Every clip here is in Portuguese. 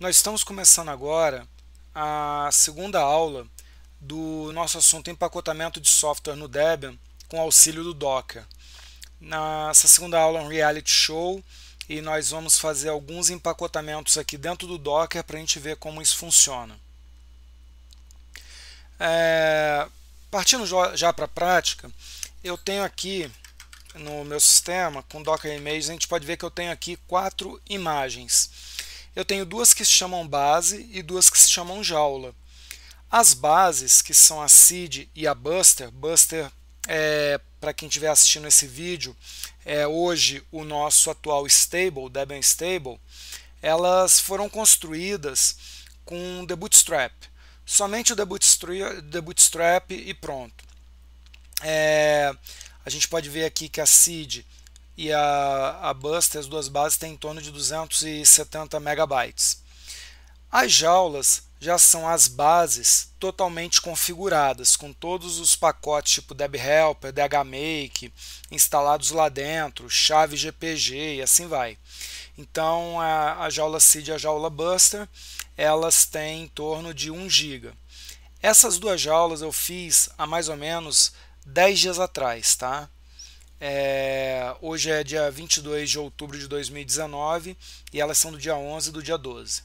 Nós estamos começando agora a segunda aula do nosso assunto empacotamento de software no Debian com auxílio do Docker. Nessa segunda aula é um reality show e nós vamos fazer alguns empacotamentos aqui dentro do Docker para a gente ver como isso funciona. É, partindo já para a prática, eu tenho aqui no meu sistema com Docker Images, a gente pode ver que eu tenho aqui quatro imagens eu tenho duas que se chamam base e duas que se chamam jaula. As bases, que são a seed e a buster, buster é, para quem estiver assistindo esse vídeo, é hoje o nosso atual stable, Debian Stable, elas foram construídas com the Bootstrap. Somente o the Bootstrap, the bootstrap e pronto. É, a gente pode ver aqui que a seed e a, a Buster, as duas bases, têm em torno de 270 megabytes. As jaulas já são as bases totalmente configuradas, com todos os pacotes tipo DebHelper, DHMake, instalados lá dentro, chave GPG e assim vai. Então a, a jaula Seed e a jaula Buster, elas têm em torno de 1 GB. Essas duas jaulas eu fiz há mais ou menos 10 dias atrás, tá? É, hoje é dia 22 de outubro de 2019 e elas são do dia 11 e do dia 12.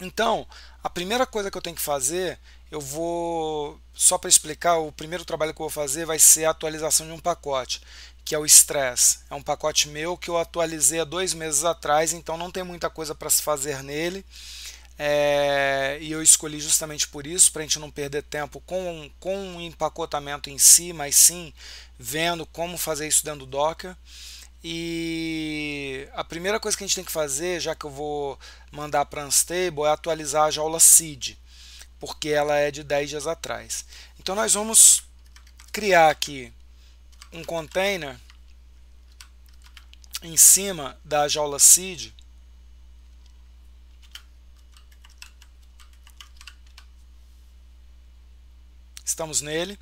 Então, a primeira coisa que eu tenho que fazer, eu vou. Só para explicar, o primeiro trabalho que eu vou fazer vai ser a atualização de um pacote, que é o Stress. É um pacote meu que eu atualizei há dois meses atrás, então não tem muita coisa para se fazer nele. É, e eu escolhi justamente por isso, para a gente não perder tempo com, com o empacotamento em si, mas sim vendo como fazer isso dentro do Docker. E a primeira coisa que a gente tem que fazer, já que eu vou mandar para Unstable, é atualizar a jaula seed, porque ela é de 10 dias atrás. Então nós vamos criar aqui um container em cima da jaula seed estamos nele,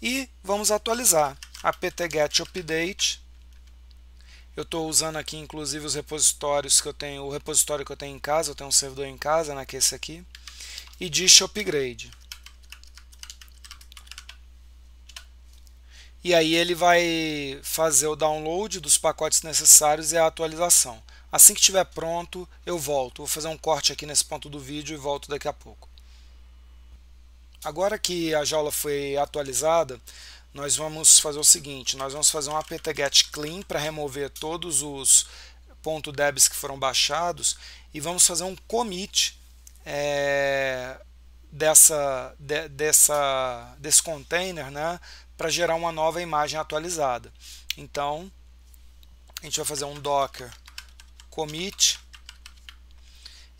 e vamos atualizar apt-get update. Eu estou usando aqui inclusive os repositórios que eu tenho, o repositório que eu tenho em casa, eu tenho um servidor em casa, né, que é esse aqui, e dish upgrade. E aí ele vai fazer o download dos pacotes necessários e a atualização. Assim que estiver pronto, eu volto. Vou fazer um corte aqui nesse ponto do vídeo e volto daqui a pouco. Agora que a jaula foi atualizada, nós vamos fazer o seguinte, nós vamos fazer um apt-get clean para remover todos os .debs que foram baixados e vamos fazer um commit é, dessa, de, dessa, desse container né, para gerar uma nova imagem atualizada. Então, a gente vai fazer um docker commit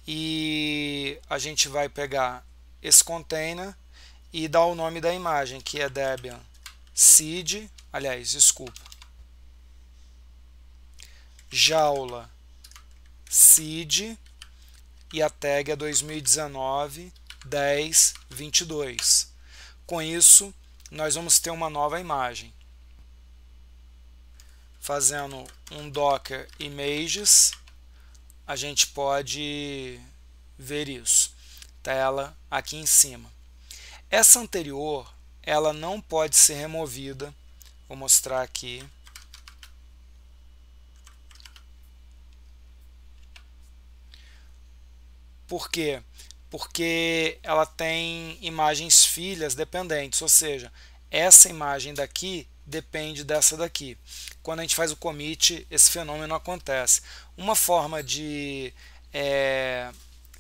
e a gente vai pegar esse container e dá o nome da imagem, que é Debian seed, aliás, desculpa, jaula seed e a tag é 2019 10 22 Com isso, nós vamos ter uma nova imagem. Fazendo um docker images, a gente pode ver isso. Tá ela aqui em cima. Essa anterior, ela não pode ser removida. Vou mostrar aqui. Por quê? Porque ela tem imagens filhas dependentes, ou seja, essa imagem daqui depende dessa daqui. Quando a gente faz o commit, esse fenômeno acontece. Uma forma de é,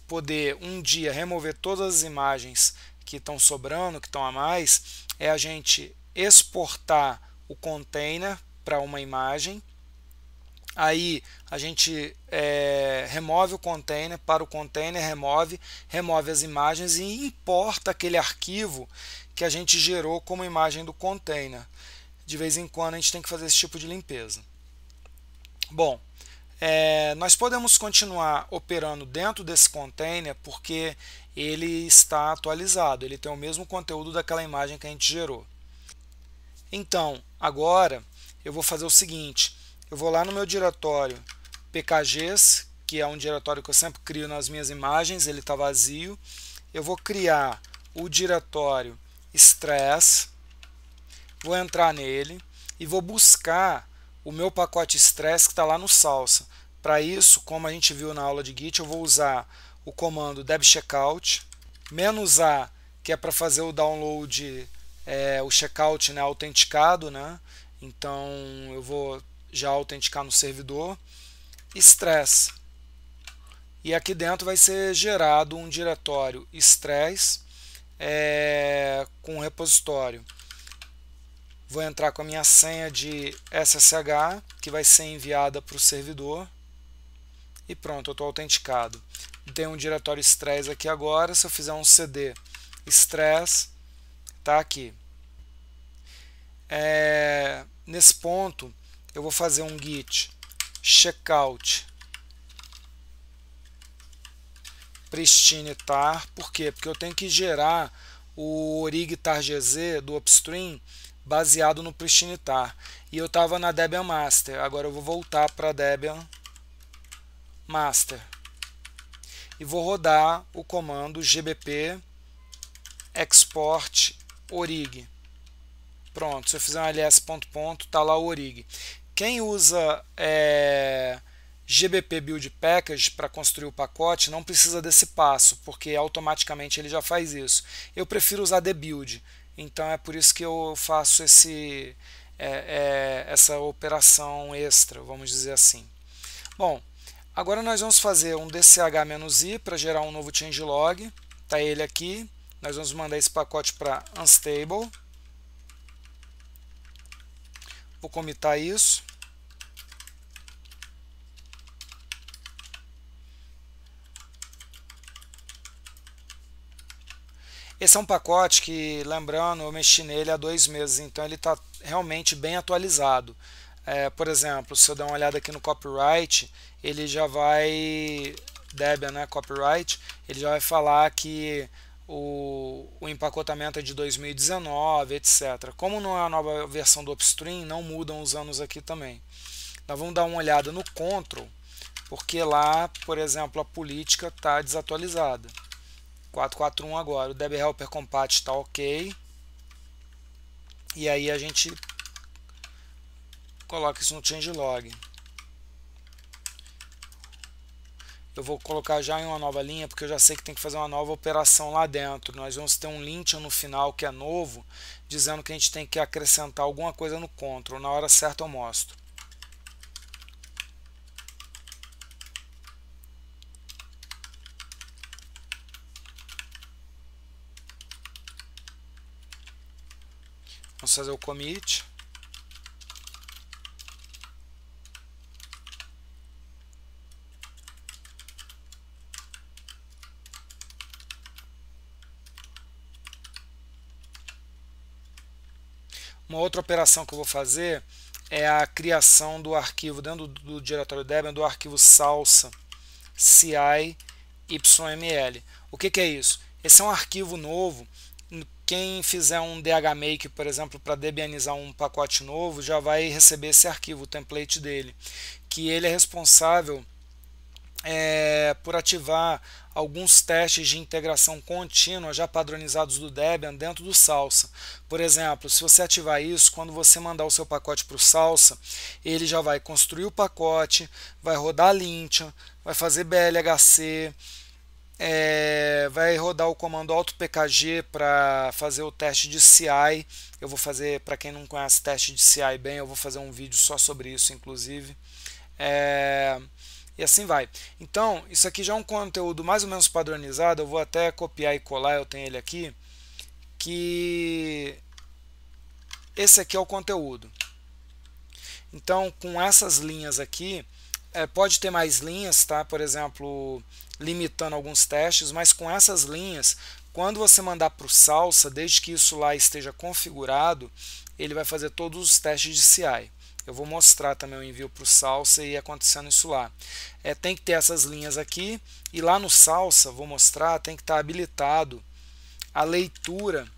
poder um dia remover todas as imagens que estão sobrando, que estão a mais, é a gente exportar o container para uma imagem. Aí a gente é, remove o container, para o container, remove, remove as imagens e importa aquele arquivo que a gente gerou como imagem do container. De vez em quando a gente tem que fazer esse tipo de limpeza. Bom, é, nós podemos continuar operando dentro desse container porque ele está atualizado, ele tem o mesmo conteúdo daquela imagem que a gente gerou. Então, agora eu vou fazer o seguinte, eu vou lá no meu diretório pkgs, que é um diretório que eu sempre crio nas minhas imagens, ele está vazio. Eu vou criar o diretório stress, vou entrar nele e vou buscar o meu pacote stress que está lá no salsa. Para isso, como a gente viu na aula de Git, eu vou usar o comando debcheckout, menos A, que é para fazer o download, é, o checkout né, autenticado, né? então eu vou já autenticar no servidor, stress, e aqui dentro vai ser gerado um diretório stress é, com repositório. Vou entrar com a minha senha de SSH, que vai ser enviada para o servidor, e pronto, eu estou autenticado tem um diretório stress aqui agora. Se eu fizer um cd stress, tá aqui. É, nesse ponto, eu vou fazer um git checkout pristine tar. Por quê? Porque eu tenho que gerar o orig tar gz do upstream baseado no pristine tar. E eu estava na Debian Master. Agora eu vou voltar para Debian Master e vou rodar o comando gbp export orig. Pronto, se eu fizer um ls ponto ponto, está lá o orig. Quem usa é, gbp build package para construir o pacote não precisa desse passo, porque automaticamente ele já faz isso. Eu prefiro usar dbuild, então é por isso que eu faço esse, é, é, essa operação extra, vamos dizer assim. Bom, Agora nós vamos fazer um dch-i para gerar um novo changelog. Está ele aqui. Nós vamos mandar esse pacote para unstable. Vou comitar isso. Esse é um pacote que, lembrando, eu mexi nele há dois meses, então ele está realmente bem atualizado. É, por exemplo, se eu der uma olhada aqui no copyright, ele já vai Debian, né, copyright, ele já vai falar que o, o, empacotamento é de 2019, etc. Como não é a nova versão do Upstream, não mudam os anos aqui também. Nós vamos dar uma olhada no Control, porque lá, por exemplo, a política está desatualizada. 441 agora, o Debian Helper Compat está ok. E aí a gente coloca isso no changelog. log. eu vou colocar já em uma nova linha, porque eu já sei que tem que fazer uma nova operação lá dentro. Nós vamos ter um lint no final que é novo, dizendo que a gente tem que acrescentar alguma coisa no control. Na hora certa eu mostro. Vamos fazer o commit. Uma outra operação que eu vou fazer é a criação do arquivo dentro do diretório Debian do arquivo salsa ci.yml. O que, que, é isso? Esse é um arquivo novo. Quem fizer um dhmake, por exemplo, para debianizar um pacote novo, já vai receber esse arquivo, o template dele, que ele é responsável é, por ativar alguns testes de integração contínua já padronizados do Debian dentro do Salsa. Por exemplo, se você ativar isso, quando você mandar o seu pacote para o Salsa, ele já vai construir o pacote, vai rodar lintia, vai fazer BLHC, é, vai rodar o comando AutoPKG para fazer o teste de CI. Eu vou fazer, para quem não conhece teste de CI bem, eu vou fazer um vídeo só sobre isso, inclusive. É, e assim vai. Então, isso aqui já é um conteúdo mais ou menos padronizado, eu vou até copiar e colar, eu tenho ele aqui, que esse aqui é o conteúdo. Então, com essas linhas aqui, é, pode ter mais linhas, tá? Por exemplo, limitando alguns testes, mas com essas linhas, quando você mandar para o Salsa, desde que isso lá esteja configurado, ele vai fazer todos os testes de CI. Eu vou mostrar também o envio para o salsa e acontecendo isso lá. É, tem que ter essas linhas aqui e lá no salsa, vou mostrar, tem que estar tá habilitado a leitura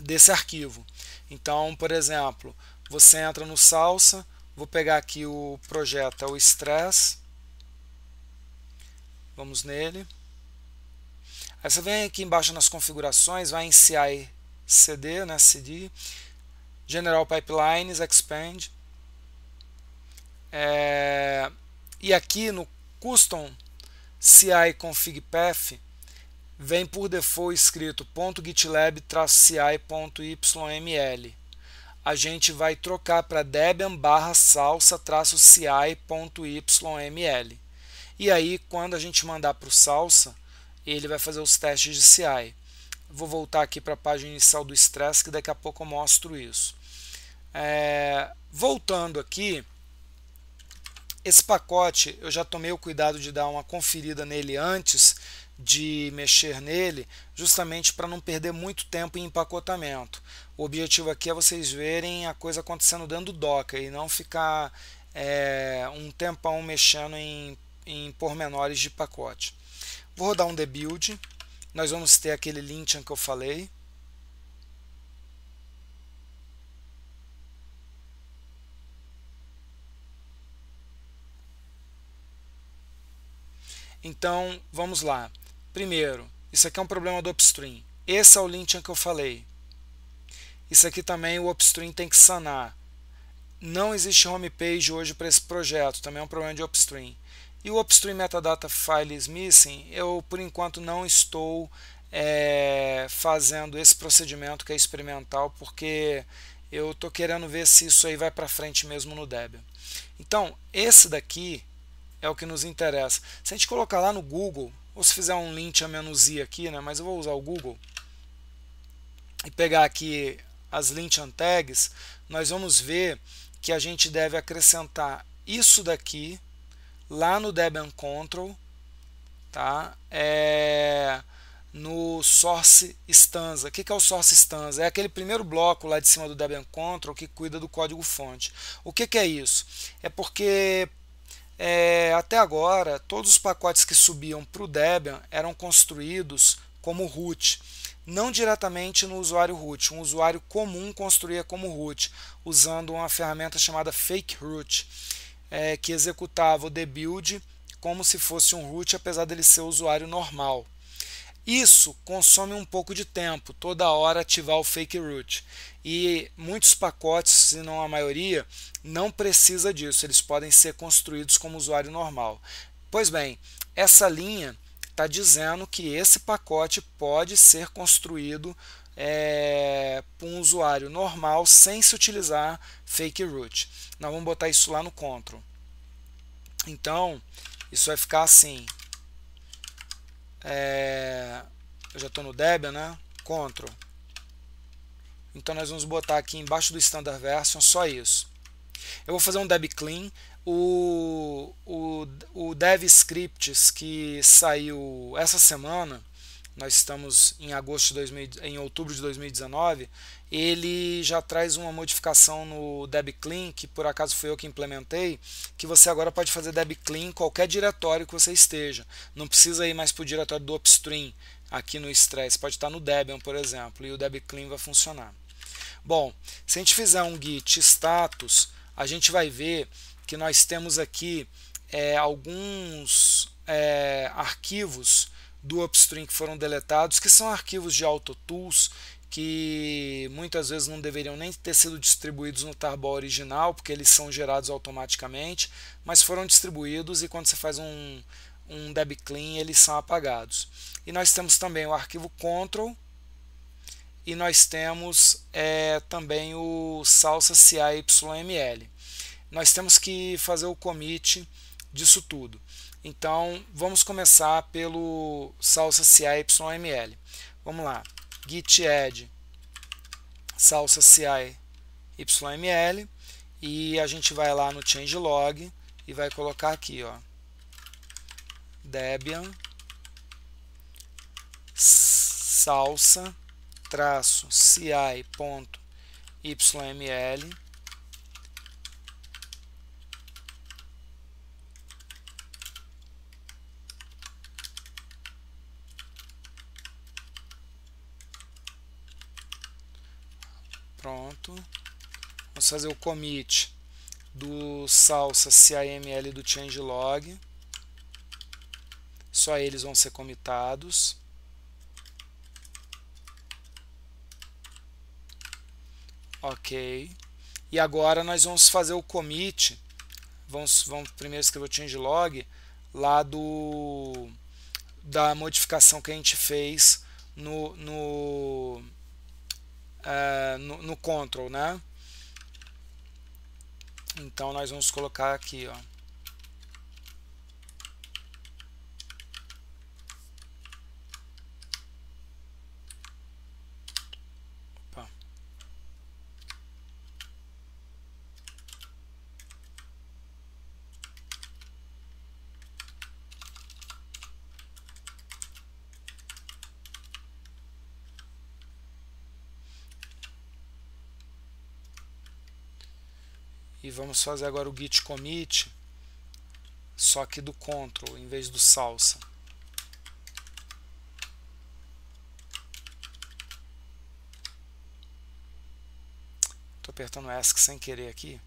desse arquivo. Então, por exemplo, você entra no salsa, vou pegar aqui o projeto, é o stress, vamos nele. Aí você vem aqui embaixo nas configurações, vai em CI CD, né, CD, General Pipelines, Expand. É, e aqui no Custom CI Config Path, vem por default escrito .gitlab-ci.yml. A gente vai trocar para debian barra salsa-ci.yml. E aí, quando a gente mandar para o salsa, ele vai fazer os testes de CI. Vou voltar aqui para a página inicial do stress, que daqui a pouco eu mostro isso. É, voltando aqui, esse pacote eu já tomei o cuidado de dar uma conferida nele antes de mexer nele, justamente para não perder muito tempo em empacotamento. O objetivo aqui é vocês verem a coisa acontecendo dentro do Docker e não ficar é, um tempão mexendo em, em pormenores de pacote. Vou rodar um debuild, nós vamos ter aquele Lintian que eu falei. Então, vamos lá. Primeiro, isso aqui é um problema do upstream. Esse é o linting que eu falei. Isso aqui também o upstream tem que sanar. Não existe homepage hoje para esse projeto, também é um problema de upstream. E o upstream metadata file is missing, eu por enquanto não estou é, fazendo esse procedimento que é experimental, porque eu estou querendo ver se isso aí vai para frente mesmo no Debian. Então, esse daqui é o que nos interessa. Se a gente colocar lá no Google, ou se fizer um lint a menos i aqui, né, mas eu vou usar o Google, e pegar aqui as lint tags, nós vamos ver que a gente deve acrescentar isso daqui lá no Debian Control, tá? É no source stanza. O que é o source stanza? É aquele primeiro bloco lá de cima do Debian Control que cuida do código fonte. O que é isso? É porque é, até agora, todos os pacotes que subiam para o Debian eram construídos como root, não diretamente no usuário root. Um usuário comum construía como root, usando uma ferramenta chamada fake root, é, que executava o debuild como se fosse um root, apesar dele ser usuário normal. Isso consome um pouco de tempo, toda hora ativar o fake root. E muitos pacotes, se não a maioria, não precisa disso, eles podem ser construídos como usuário normal. Pois bem, essa linha está dizendo que esse pacote pode ser construído é, um usuário normal sem se utilizar fake root. Nós vamos botar isso lá no control. Então, isso vai ficar assim, é, eu já estou no Debian, né? Ctrl. Então nós vamos botar aqui embaixo do Standard Version só isso. Eu vou fazer um deb clean. O, o, o dev scripts que saiu essa semana nós estamos em agosto de 2000, em outubro de 2019, ele já traz uma modificação no Deb Clean, que por acaso foi eu que implementei, que você agora pode fazer Deb Clean em qualquer diretório que você esteja. Não precisa ir mais para o diretório do upstream aqui no Stress, pode estar no Debian, por exemplo, e o Deb Clean vai funcionar. Bom, se a gente fizer um git status, a gente vai ver que nós temos aqui é, alguns é, arquivos do upstream que foram deletados, que são arquivos de AutoTools que muitas vezes não deveriam nem ter sido distribuídos no tarball original, porque eles são gerados automaticamente, mas foram distribuídos e quando você faz um, um deb clean eles são apagados. E nós temos também o arquivo control e nós temos é, também o salsa CIYML. Nós temos que fazer o commit disso tudo. Então, vamos começar pelo salsa CAYML. Vamos lá, git add salsa CAYML e a gente vai lá no changelog e vai colocar aqui, ó, Debian salsa traço ci.yml Pronto. Vamos fazer o commit do salsa CAML do changelog. Só eles vão ser comitados. Ok. E agora nós vamos fazer o commit. Vamos, vamos primeiro escrever o changelog lá do da modificação que a gente fez no, no uh, no, no control, né? Então nós vamos colocar aqui, ó. e vamos fazer agora o git commit só que do control em vez do salsa estou apertando ESC sem querer aqui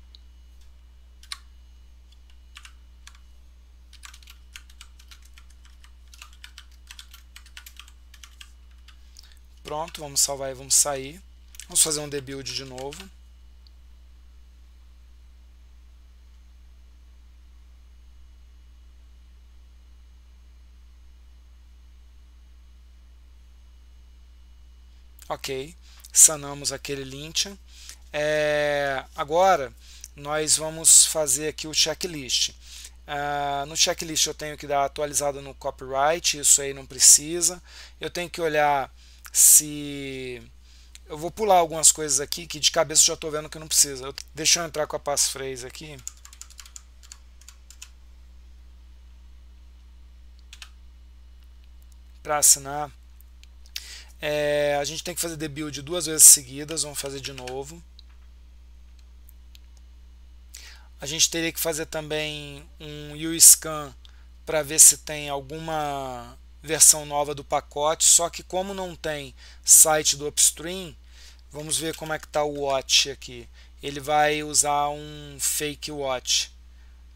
pronto vamos salvar e vamos sair vamos fazer um debuild de novo Ok, sanamos aquele Lynchia. É, agora, nós vamos fazer aqui o checklist. Uh, no checklist eu tenho que dar atualizada no copyright, isso aí não precisa. Eu tenho que olhar se... Eu vou pular algumas coisas aqui que de cabeça já estou vendo que não precisa. Eu, deixa eu entrar com a passphrase aqui. Para assinar. É, a gente tem que fazer the build duas vezes seguidas, vamos fazer de novo. A gente teria que fazer também um U-Scan para ver se tem alguma versão nova do pacote, só que como não tem site do upstream, vamos ver como é que está o watch aqui. Ele vai usar um fake watch,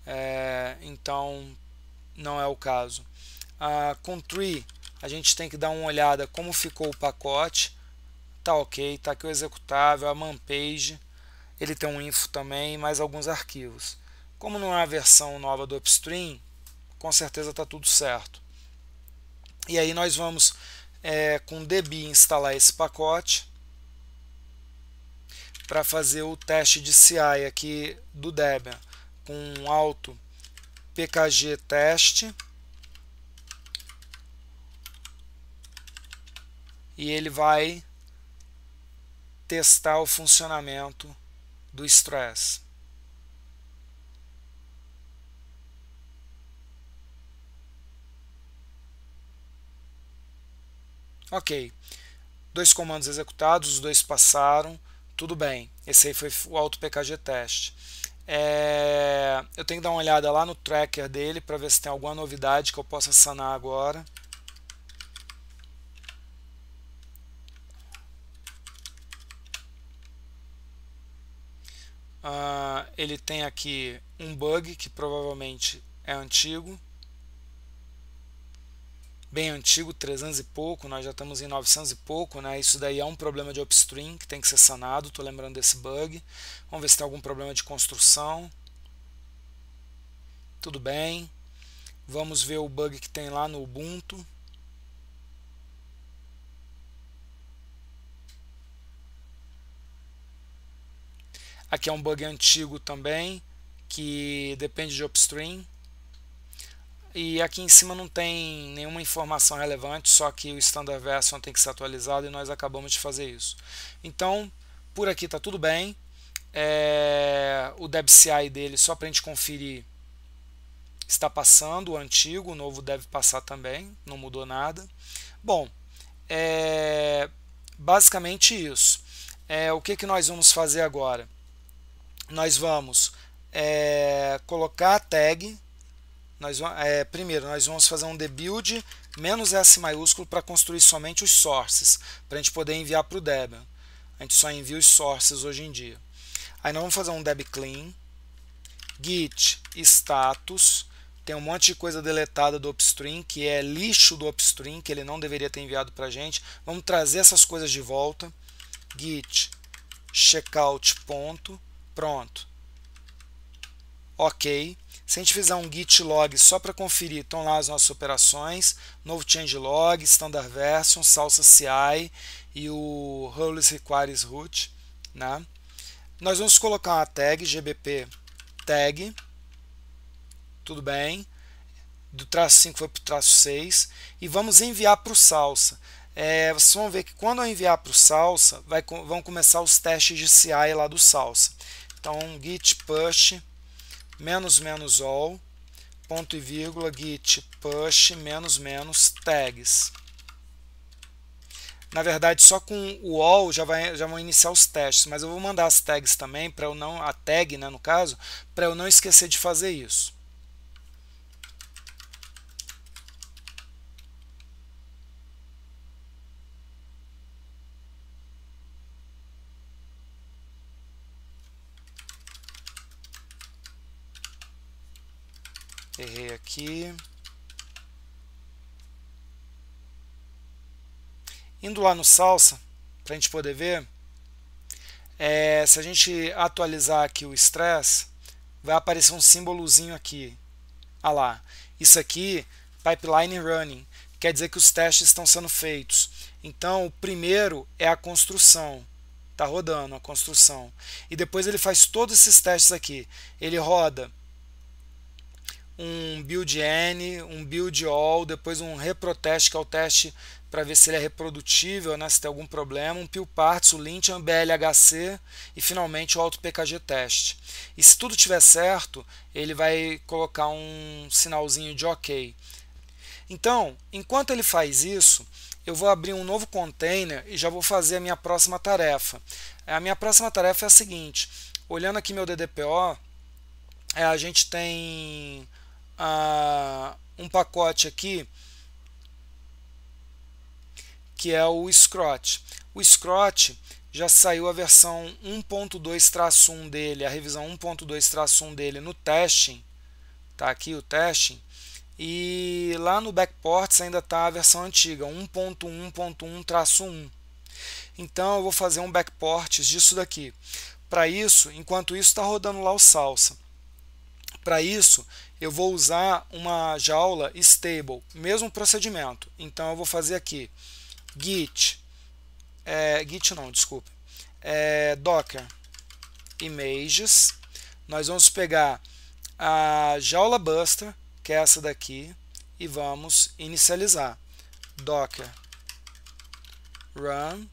é, então não é o caso. A ah, Country a gente tem que dar uma olhada como ficou o pacote. Tá ok, tá aqui o executável, a man page, ele tem um info também, mais alguns arquivos. Como não é a versão nova do Upstream, com certeza tá tudo certo. E aí nós vamos é, com db instalar esse pacote para fazer o teste de CI aqui do Debian com um auto pkg teste e ele vai testar o funcionamento do stress. Ok, dois comandos executados, os dois passaram, tudo bem. Esse aí foi o auto-PKG teste. É, eu tenho que dar uma olhada lá no tracker dele para ver se tem alguma novidade que eu possa sanar agora. Uh, ele tem aqui um bug que provavelmente é antigo, bem antigo, 300 e pouco, nós já estamos em 900 e pouco, né? Isso daí é um problema de upstream que tem que ser sanado, Estou lembrando desse bug. Vamos ver se tem algum problema de construção. Tudo bem. Vamos ver o bug que tem lá no Ubuntu. Aqui é um bug antigo também, que depende de upstream. E aqui em cima não tem nenhuma informação relevante, só que o standard version tem que ser atualizado e nós acabamos de fazer isso. Então, por aqui está tudo bem. É, o DebCI dele, só para a gente conferir, está passando o antigo, o novo deve passar também, não mudou nada. Bom, é basicamente isso. É, o que, que nós vamos fazer agora? nós vamos é, colocar a tag. Nós, é, primeiro, nós vamos fazer um debuild menos S maiúsculo para construir somente os sources, para a gente poder enviar para o Debian. A gente só envia os sources hoje em dia. Aí nós vamos fazer um deb clean, git status, tem um monte de coisa deletada do upstream, que é lixo do upstream, que ele não deveria ter enviado para a gente. Vamos trazer essas coisas de volta. git checkout ponto Pronto. Ok. Se a gente fizer um git log só para conferir, estão lá as nossas operações, novo changelog, standard version, salsa CI e o roles requires root. Né? Nós vamos colocar uma tag, gbp tag, tudo bem, do traço 5 foi para o traço 6, e vamos enviar para o salsa. É, vocês vão ver que quando eu enviar para o salsa, vai, vão começar os testes de CI lá do salsa. Então, git push menos menos all, ponto e vírgula, git push menos menos tags. Na verdade, só com o all já, vai, já vão iniciar os testes, mas eu vou mandar as tags também, para eu não, a tag né, no caso, para eu não esquecer de fazer isso. aqui. Indo lá no salsa, para a gente poder ver, é, se a gente atualizar aqui o stress, vai aparecer um símbolozinho aqui. Ah lá, isso aqui, pipeline running, quer dizer que os testes estão sendo feitos. Então, o primeiro é a construção, está rodando a construção. E depois ele faz todos esses testes aqui. Ele roda um build N, um build all, depois um reprotest, que é o teste para ver se ele é reprodutível, né, se tem algum problema, um peel parts, o lint, um BLHC e finalmente o auto PKG teste. E se tudo tiver certo, ele vai colocar um sinalzinho de OK. Então, enquanto ele faz isso, eu vou abrir um novo container e já vou fazer a minha próxima tarefa. A minha próxima tarefa é a seguinte: olhando aqui meu DDPO, é, a gente tem um pacote aqui que é o Scrot. O Scrot já saiu a versão 1.2-1 dele, a revisão 1.2-1 dele no testing, tá aqui o testing, e lá no Backports ainda está a versão antiga, 1.1.1-1. Então eu vou fazer um Backports disso daqui. Para isso, enquanto isso está rodando lá o Salsa. Para isso, eu vou usar uma jaula stable, mesmo procedimento. Então eu vou fazer aqui git, é, git não, desculpe, é, docker images. Nós vamos pegar a jaula buster, que é essa daqui, e vamos inicializar. docker run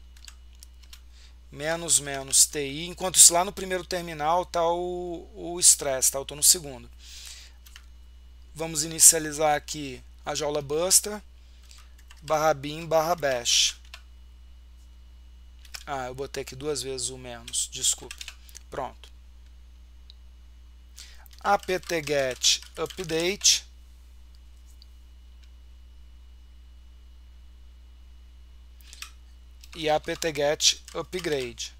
menos menos ti, enquanto isso lá no primeiro terminal está o, o stress, tá? eu estou no segundo. Vamos inicializar aqui a jaula buster, barra bin, barra bash. Ah, eu botei aqui duas vezes o menos, desculpe. Pronto. apt-get update e apt-get upgrade.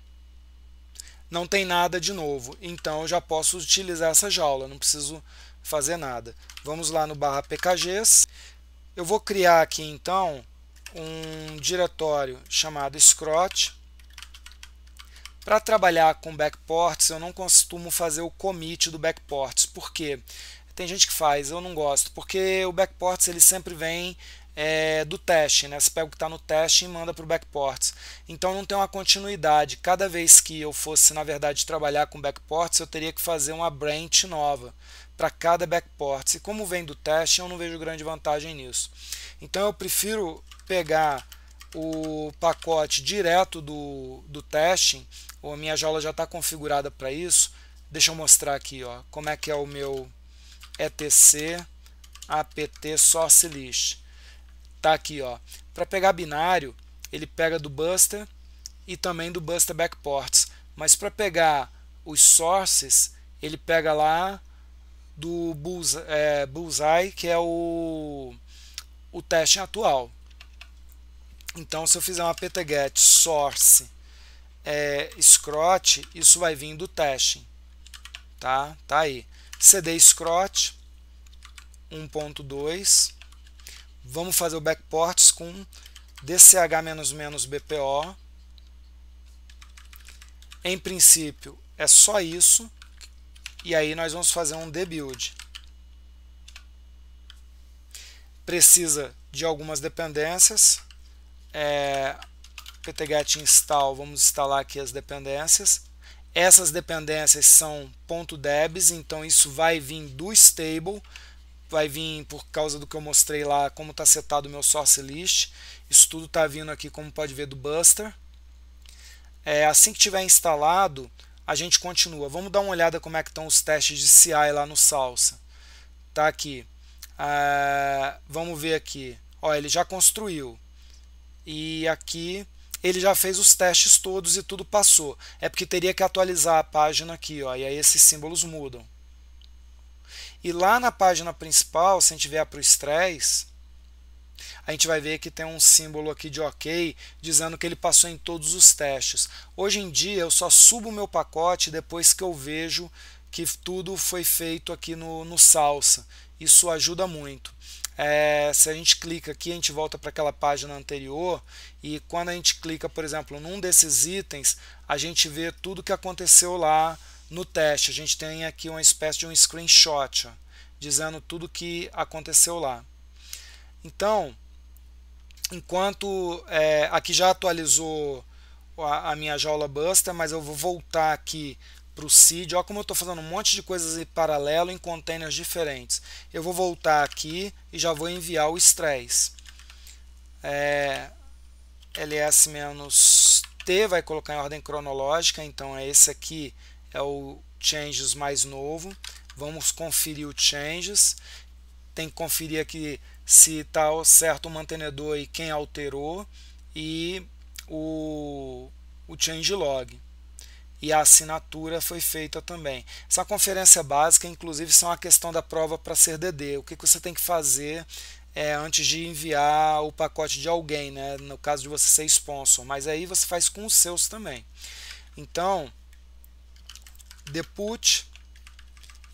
Não tem nada de novo, então eu já posso utilizar essa jaula, não preciso fazer nada. Vamos lá no barra pkgs. Eu vou criar aqui então um diretório chamado scrot. Para trabalhar com backports, eu não costumo fazer o commit do backports, porque tem gente que faz, eu não gosto, porque o backports ele sempre vem é, do teste, né? Você pega o que está no teste e manda para o backports. Então não tem uma continuidade. Cada vez que eu fosse, na verdade, trabalhar com backports, eu teria que fazer uma branch nova para cada backport. E como vem do teste, eu não vejo grande vantagem nisso. Então eu prefiro pegar o pacote direto do, do testing, ou a minha jaula já está configurada para isso. Deixa eu mostrar aqui ó, como é que é o meu etc apt source list. Tá aqui ó. Para pegar binário, ele pega do Buster e também do Buster Backports. Mas para pegar os sources, ele pega lá do Bulls, é, Bullseye, que é o, o teste atual. Então, se eu fizer uma ptget source é, scrot, isso vai vir do testing. Tá? tá aí. cd scrot 1.2. Vamos fazer o backports com dch-bpo. Em princípio, é só isso. E aí nós vamos fazer um debuild. Precisa de algumas dependências. É, ptget install, vamos instalar aqui as dependências. Essas dependências são .debs, então isso vai vir do stable, vai vir por causa do que eu mostrei lá, como está setado o meu source list. Isso tudo está vindo aqui, como pode ver, do Buster. É, assim que tiver instalado, a gente continua. Vamos dar uma olhada como é que estão os testes de CI lá no Salsa. Tá aqui. É, vamos ver aqui. Ó, ele já construiu. E aqui ele já fez os testes todos e tudo passou. É porque teria que atualizar a página aqui, ó, e aí esses símbolos mudam. E lá na página principal, se a gente vier para o stress, a gente vai ver que tem um símbolo aqui de OK dizendo que ele passou em todos os testes. Hoje em dia eu só subo o meu pacote depois que eu vejo que tudo foi feito aqui no, no Salsa. Isso ajuda muito. É, se a gente clica aqui, a gente volta para aquela página anterior e quando a gente clica, por exemplo, num desses itens, a gente vê tudo que aconteceu lá no teste. A gente tem aqui uma espécie de um screenshot ó, dizendo tudo que aconteceu lá. Então, enquanto é, aqui já atualizou a, a, minha jaula Buster, mas eu vou voltar aqui para o seed. Olha como eu estou fazendo um monte de coisas em paralelo em containers diferentes. Eu vou voltar aqui e já vou enviar o stress. É, ls-t vai colocar em ordem cronológica, então é esse aqui é o changes mais novo. Vamos conferir o changes. Tem que conferir aqui se está certo o mantenedor e quem alterou e o, o changelog. E a assinatura foi feita também. Essa conferência básica, inclusive, são é a questão da prova para ser DD. O que, que você tem que fazer é, antes de enviar o pacote de alguém, né? no caso de você ser sponsor. Mas aí você faz com os seus também. Então, deput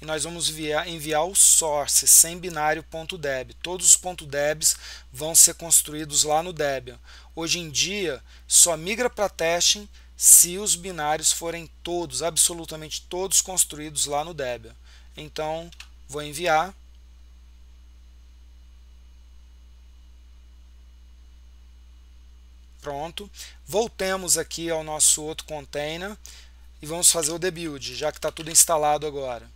e nós vamos enviar, enviar o source sem binário.deb. Todos os ponto .debs vão ser construídos lá no Debian. Hoje em dia, só migra para testing se os binários forem todos, absolutamente todos construídos lá no Debian. Então, vou enviar. Pronto. Voltemos aqui ao nosso outro container e vamos fazer o debuild, já que está tudo instalado agora.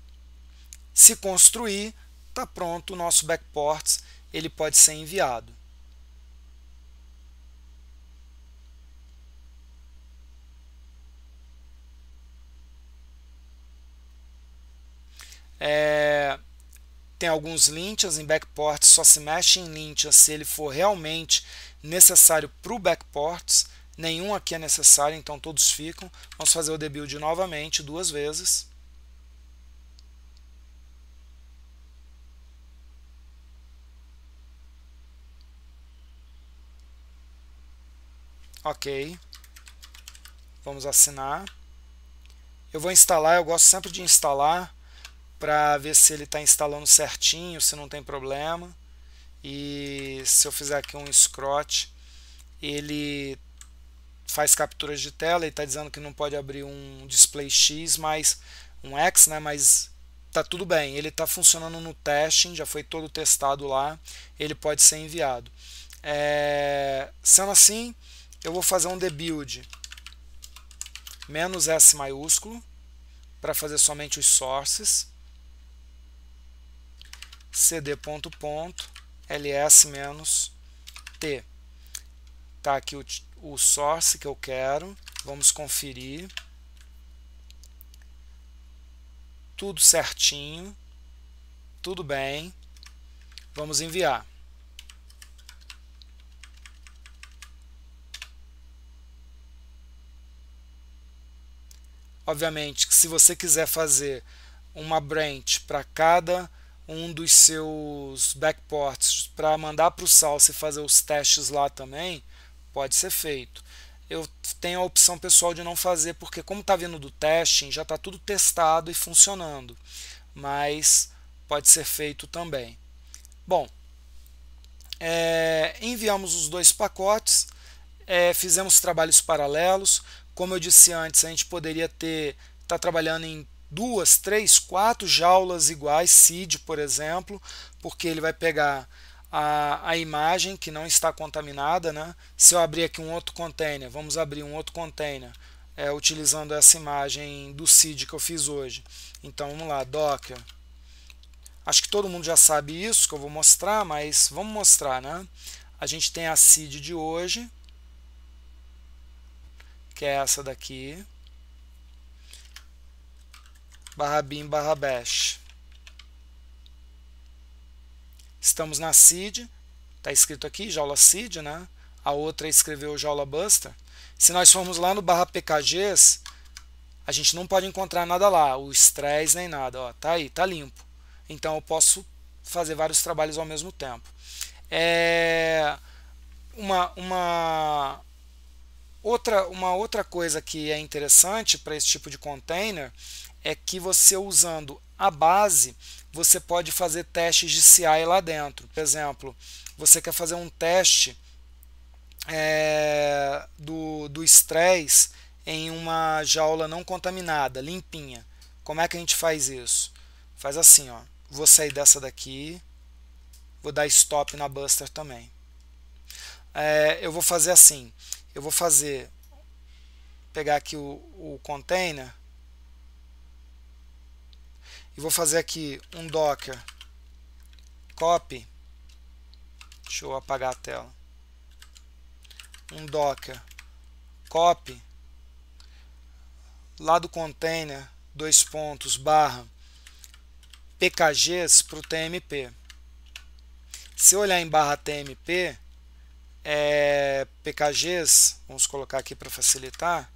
Se construir, está pronto o nosso backports, ele pode ser enviado. É, tem alguns linchas em backports, só se mexe em linchas se ele for realmente necessário para o backports. Nenhum aqui é necessário, então todos ficam. Vamos fazer o debuild novamente duas vezes. Ok. Vamos assinar. Eu vou instalar, eu gosto sempre de instalar para ver se ele está instalando certinho, se não tem problema. E se eu fizer aqui um scrot, ele faz capturas de tela e está dizendo que não pode abrir um display X, mas um X, né? Mas tá tudo bem, ele está funcionando no testing, já foi todo testado lá, ele pode ser enviado. É, sendo assim, eu vou fazer um debuild menos S maiúsculo para fazer somente os sources cd ponto ponto ls menos t tá aqui o, o source que eu quero vamos conferir tudo certinho tudo bem vamos enviar Obviamente que se você quiser fazer uma branch para cada um dos seus backports para mandar para o Salsa e fazer os testes lá também, pode ser feito. Eu tenho a opção pessoal de não fazer, porque como está vindo do testing, já está tudo testado e funcionando. Mas pode ser feito também. Bom, é, enviamos os dois pacotes, é, fizemos trabalhos paralelos, como eu disse antes, a gente poderia ter estar tá trabalhando em duas, três, quatro jaulas iguais, CID, por exemplo, porque ele vai pegar a, a imagem que não está contaminada. Né? Se eu abrir aqui um outro container, vamos abrir um outro container é, utilizando essa imagem do CID que eu fiz hoje. Então vamos lá, Docker. Acho que todo mundo já sabe isso que eu vou mostrar, mas vamos mostrar. Né? A gente tem a CID de hoje, que é essa daqui, barra bin barra bash. Estamos na seed, está escrito aqui, jaula seed, né? a outra escreveu jaula buster. Se nós formos lá no barra pkgs, a gente não pode encontrar nada lá, o stress nem nada, ó, tá aí, tá limpo. Então eu posso fazer vários trabalhos ao mesmo tempo. É uma, uma, Outra, uma outra coisa que é interessante para esse tipo de container é que você usando a base, você pode fazer testes de CI lá dentro. Por exemplo, você quer fazer um teste é, do, do estresse em uma jaula não contaminada, limpinha. Como é que a gente faz isso? Faz assim, ó. Vou sair dessa daqui, vou dar stop na Buster também. É, eu vou fazer assim eu vou fazer pegar aqui o, o container e vou fazer aqui um docker copy deixa eu apagar a tela um docker copy lá do container dois pontos barra pkgs para o tmp se eu olhar em barra tmp é, PKGs, vamos colocar aqui para facilitar,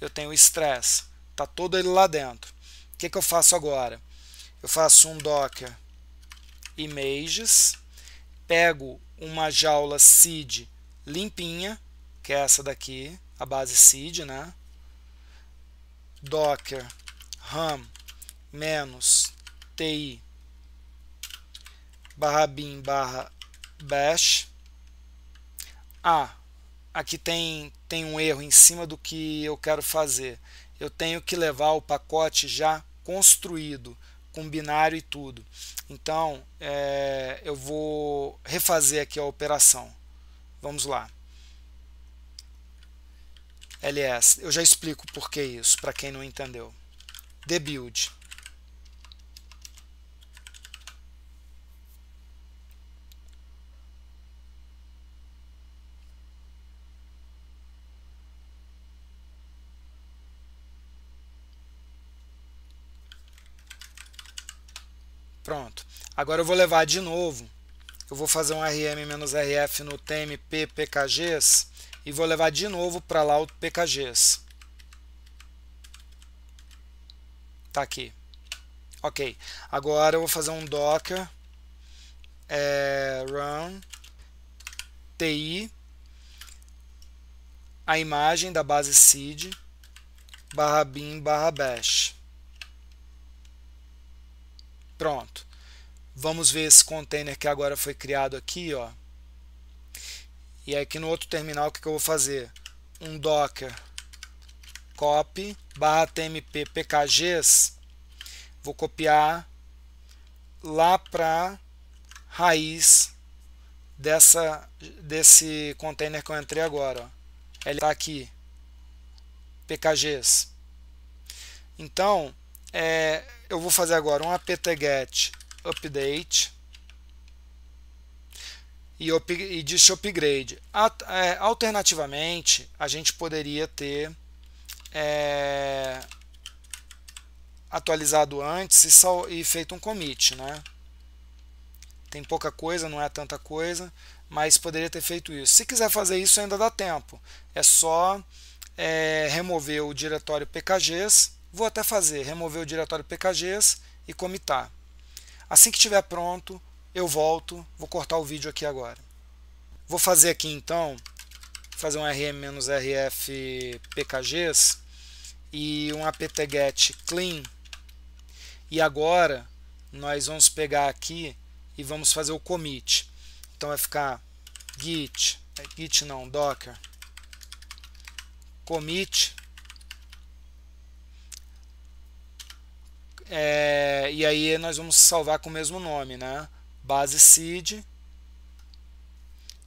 eu tenho stress, está todo ele lá dentro. O que, que eu faço agora? Eu faço um docker images, pego uma jaula seed limpinha, que é essa daqui, a base seed, né? docker ram menos ti barra bin barra bash ah, aqui tem, tem um erro em cima do que eu quero fazer. Eu tenho que levar o pacote já construído, com binário e tudo. Então, é, eu vou refazer aqui a operação. Vamos lá. LS. Eu já explico por que isso, para quem não entendeu. The build. Pronto. Agora eu vou levar de novo. Eu vou fazer um RM-RF no TMP PKGs e vou levar de novo para lá o PKGs. Tá aqui. Ok. Agora eu vou fazer um docker é, run ti a imagem da base seed barra bin barra bash. Pronto. Vamos ver esse container que agora foi criado aqui, ó. E aqui no outro terminal, o que, que eu vou fazer? Um docker copy barra tmp pkgs. Vou copiar lá para raiz dessa, desse container que eu entrei agora. Ó. Ele está aqui. pkgs. Então, é, eu vou fazer agora um apt-get update e, up, e upgrade. é, alternativamente, a gente poderia ter é, atualizado antes e, só, e feito um commit, né? Tem pouca coisa, não é tanta coisa, mas poderia ter feito isso. Se quiser fazer isso, ainda dá tempo. É só é, remover o diretório pkgs Vou até fazer remover o diretório pkgs e comitar. Assim que estiver pronto, eu volto, vou cortar o vídeo aqui agora. Vou fazer aqui então, fazer um rm-rf pkgs e um apt-get clean. E agora nós vamos pegar aqui e vamos fazer o commit. Então vai ficar git, é, git não, docker commit É, e aí nós vamos salvar com o mesmo nome, né? Base seed,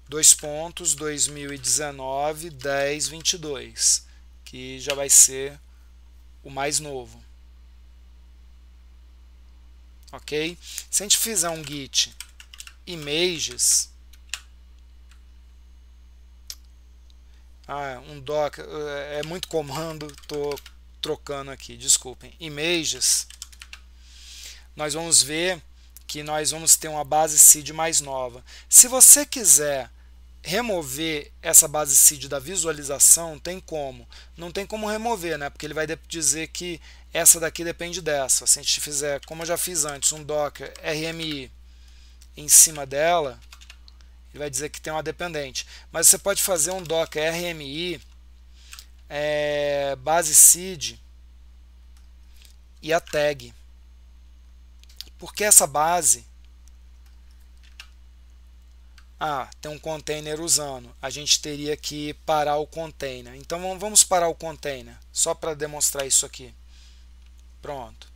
dois pontos, 2019, 10, 22, que já vai ser o mais novo. Ok? Se a gente fizer um git images, ah, um doc, é, é muito comando, estou trocando aqui, desculpem, images, nós vamos ver que nós vamos ter uma base seed mais nova. Se você quiser remover essa base seed da visualização, tem como. Não tem como remover, né? Porque ele vai dizer que essa daqui depende dessa. Se a gente fizer, como eu já fiz antes, um docker RMI em cima dela, ele vai dizer que tem uma dependente. Mas você pode fazer um docker RMI é, eh, base seed e a tag. Porque essa base. Ah, tem um container usando. A gente teria que parar o container. Então vamos parar o container, só para demonstrar isso aqui. Pronto.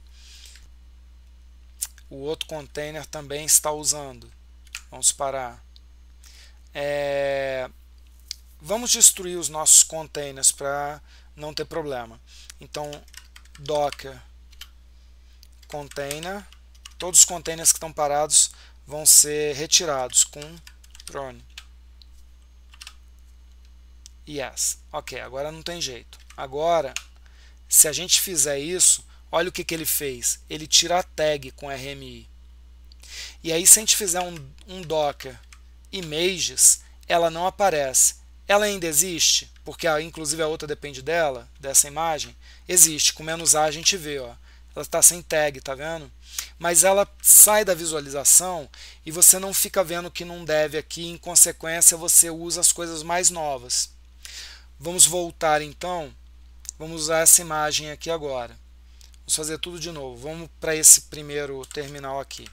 O outro container também está usando. Vamos parar. É... Vamos destruir os nossos containers para não ter problema. Então, docker container todos os containers que estão parados vão ser retirados com prone. Yes. Ok, agora não tem jeito. Agora, se a gente fizer isso, olha o que, que ele fez. Ele tira a tag com RMI. E aí, se a gente fizer um, um docker images, ela não aparece. Ela ainda existe, porque a, ah, inclusive a outra depende dela, dessa imagem. Existe, com menos A a gente vê, ó. Ela está sem tag, tá vendo? mas ela sai da visualização e você não fica vendo que não deve aqui, em consequência você usa as coisas mais novas. Vamos voltar então, vamos usar essa imagem aqui agora. Vamos fazer tudo de novo. Vamos para esse primeiro terminal aqui.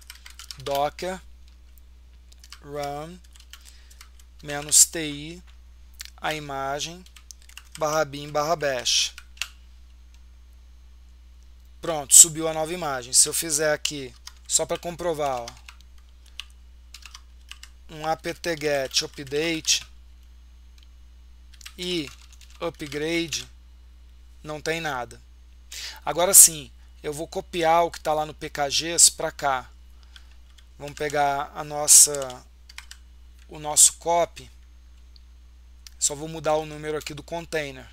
Docker run ti a imagem barra bin barra bash Pronto, subiu a nova imagem. Se eu fizer aqui, só para comprovar, ó, um apt-get update e upgrade, não tem nada. Agora sim, eu vou copiar o que está lá no PKGs para cá. Vamos pegar a nossa, o nosso copy. Só vou mudar o número aqui do container.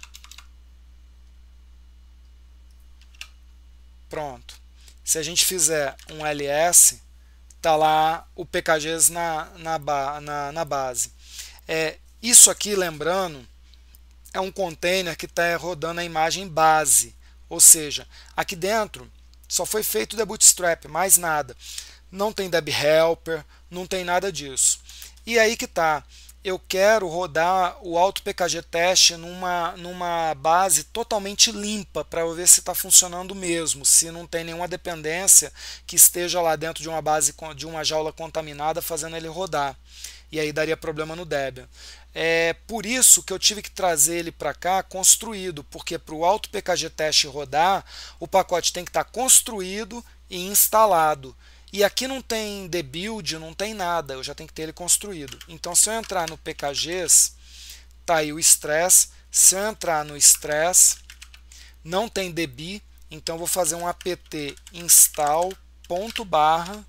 Pronto. Se a gente fizer um ls, tá lá o pkgs na, na, na, na base. É, isso aqui, lembrando, é um container que está rodando a imagem base. Ou seja, aqui dentro só foi feito da Bootstrap, mais nada. Não tem Deb Helper, não tem nada disso. E aí que está eu quero rodar o AutoPKG Test numa, numa base totalmente limpa para ver se está funcionando mesmo, se não tem nenhuma dependência que esteja lá dentro de uma base de uma jaula contaminada fazendo ele rodar. E aí daria problema no Debian. É por isso que eu tive que trazer ele para cá construído, porque para o AutoPKG Test rodar, o pacote tem que estar tá construído e instalado. E aqui não tem the build, não tem nada, eu já tenho que ter ele construído. Então se eu entrar no PKGs, tá aí o stress. Se eu entrar no stress, não tem db, então vou fazer um apt install ponto barra,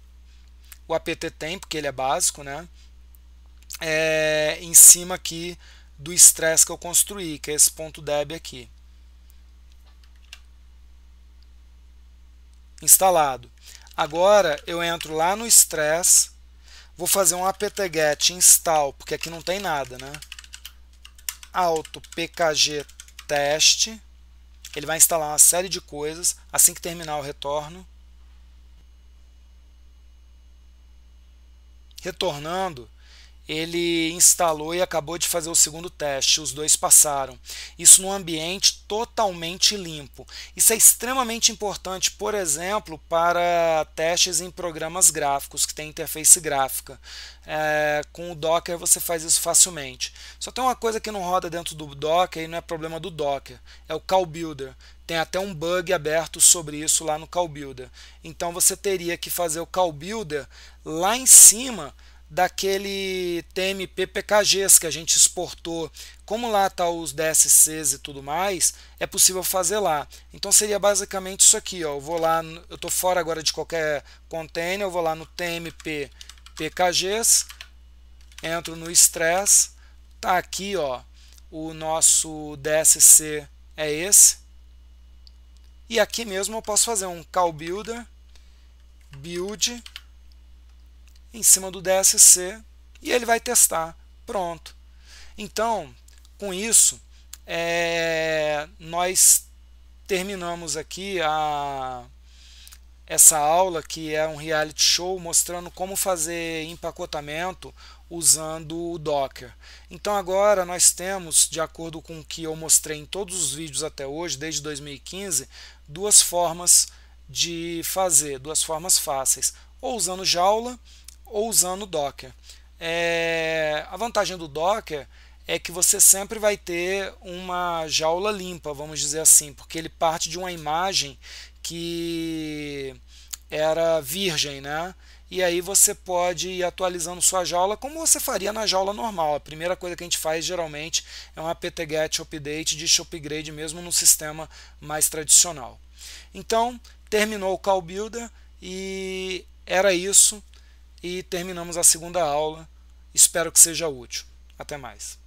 o apt tem, porque ele é básico, né? É, em cima aqui do stress que eu construí, que é esse ponto deb aqui. Instalado. Agora eu entro lá no stress, vou fazer um apt-get install, porque aqui não tem nada, né? Auto pkg teste, ele vai instalar uma série de coisas, assim que terminar o retorno. Retornando, ele instalou e acabou de fazer o segundo teste. Os dois passaram. Isso num ambiente totalmente limpo. Isso é extremamente importante, por exemplo, para testes em programas gráficos que tem interface gráfica. É, com o Docker você faz isso facilmente. Só tem uma coisa que não roda dentro do Docker e não é problema do Docker, é o Call Builder. Tem até um bug aberto sobre isso lá no Call Builder. Então você teria que fazer o Call Builder lá em cima daquele TMP PKGs que a gente exportou. Como lá está os DSCs e tudo mais, é possível fazer lá. Então seria basicamente isso aqui. Ó. Eu vou lá, eu estou fora agora de qualquer container, eu vou lá no TMP PKGs, entro no stress, tá aqui ó, o nosso DSC é esse. E aqui mesmo eu posso fazer um call builder, build em cima do DSC e ele vai testar. Pronto. Então, com isso, é, nós terminamos aqui a, essa aula, que é um reality show mostrando como fazer empacotamento usando o Docker. Então agora nós temos, de acordo com o que eu mostrei em todos os vídeos até hoje, desde 2015, duas formas de fazer, duas formas fáceis, ou usando jaula ou usando o Docker. É, a vantagem do Docker é que você sempre vai ter uma jaula limpa, vamos dizer assim, porque ele parte de uma imagem que era virgem, né? E aí você pode ir atualizando sua jaula como você faria na jaula normal. A primeira coisa que a gente faz geralmente é um apt-get update de upgrade mesmo no sistema mais tradicional. Então, terminou o call builder e era isso e terminamos a segunda aula. Espero que seja útil. Até mais.